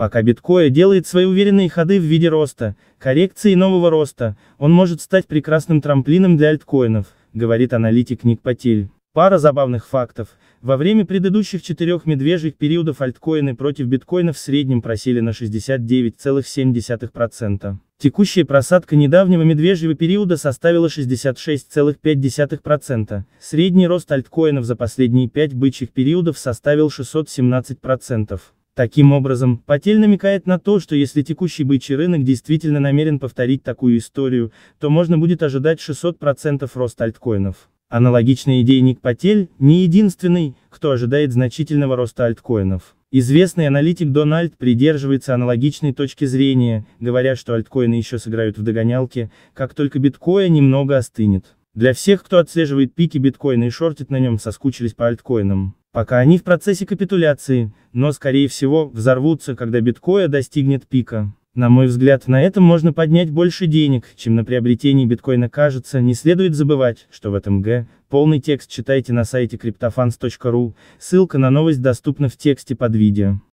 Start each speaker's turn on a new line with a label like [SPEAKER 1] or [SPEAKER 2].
[SPEAKER 1] Пока биткоин делает свои уверенные ходы в виде роста, коррекции и нового роста, он может стать прекрасным трамплином для альткоинов, говорит аналитик Ник Потель. Пара забавных фактов. Во время предыдущих четырех медвежьих периодов альткоины против биткоина в среднем просели на 69,7%. Текущая просадка недавнего медвежьего периода составила 66,5%. Средний рост альткоинов за последние пять бычьих периодов составил 617%. Таким образом, Потель намекает на то, что если текущий бычий рынок действительно намерен повторить такую историю, то можно будет ожидать 600% рост альткоинов. Аналогичный идейник Потель, не единственный, кто ожидает значительного роста альткоинов. Известный аналитик Дональд придерживается аналогичной точки зрения, говоря, что альткоины еще сыграют в догонялке, как только биткоин немного остынет. Для всех, кто отслеживает пики биткоина и шортит на нем, соскучились по альткоинам. Пока они в процессе капитуляции, но скорее всего, взорвутся, когда биткоя достигнет пика. На мой взгляд, на этом можно поднять больше денег, чем на приобретении биткоина кажется, не следует забывать, что в этом Г. Полный текст читайте на сайте cryptofans.ru, ссылка на новость доступна в тексте под видео.